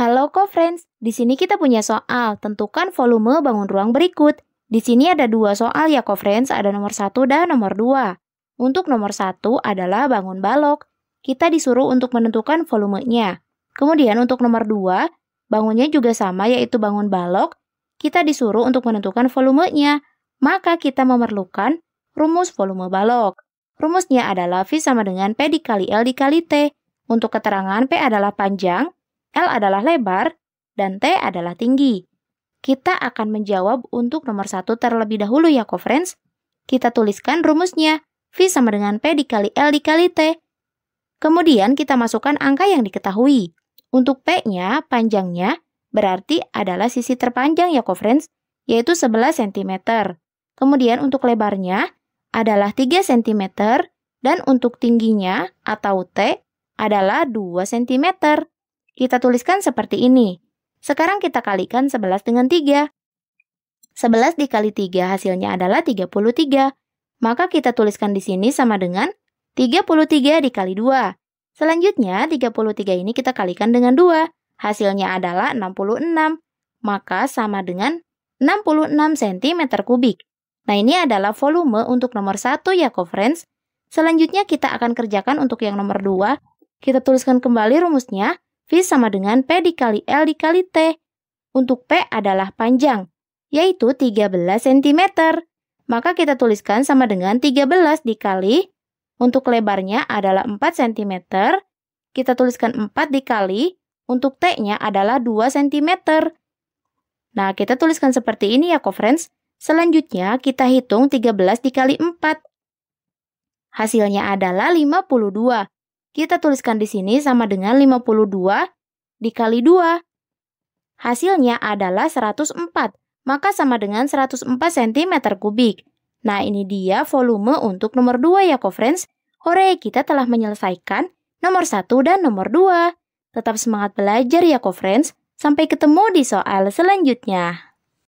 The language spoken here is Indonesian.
Halo co-friends, di sini kita punya soal, tentukan volume bangun ruang berikut. Di sini ada dua soal ya co-friends, ada nomor satu dan nomor dua. Untuk nomor satu adalah bangun balok. Kita disuruh untuk menentukan volumenya. Kemudian untuk nomor dua, bangunnya juga sama yaitu bangun balok. Kita disuruh untuk menentukan volumenya. Maka kita memerlukan rumus volume balok. Rumusnya adalah V sama dengan P dikali L dikali T. Untuk keterangan P adalah panjang, L adalah lebar, dan T adalah tinggi. Kita akan menjawab untuk nomor satu terlebih dahulu ya, co-friends. Kita tuliskan rumusnya. V sama dengan P dikali L dikali T. Kemudian kita masukkan angka yang diketahui. Untuk P-nya, panjangnya, berarti adalah sisi terpanjang ya, co-friends, yaitu 11 cm. Kemudian untuk lebarnya adalah 3 cm, dan untuk tingginya atau T adalah 2 cm. Kita tuliskan seperti ini. Sekarang kita kalikan 11 dengan 3. 11 dikali 3 hasilnya adalah 33. Maka kita tuliskan di sini sama dengan 33 dikali 2. Selanjutnya, 33 ini kita kalikan dengan 2. Hasilnya adalah 66. Maka sama dengan 66 cm kubik. Nah, ini adalah volume untuk nomor 1 ya, Friends. Selanjutnya kita akan kerjakan untuk yang nomor 2. Kita tuliskan kembali rumusnya. V sama dengan P dikali L dikali T. Untuk P adalah panjang, yaitu 13 cm. Maka kita tuliskan sama dengan 13 dikali. Untuk lebarnya adalah 4 cm. Kita tuliskan 4 dikali. Untuk T-nya adalah 2 cm. Nah, kita tuliskan seperti ini ya, co-friends. Selanjutnya, kita hitung 13 dikali 4. Hasilnya adalah 52. Kita tuliskan di sini sama dengan 52 dikali 2. Hasilnya adalah 104, maka sama dengan 104 cm kubik. Nah, ini dia volume untuk nomor 2 ya, friends. Hore, kita telah menyelesaikan nomor 1 dan nomor 2. Tetap semangat belajar ya, friends. Sampai ketemu di soal selanjutnya.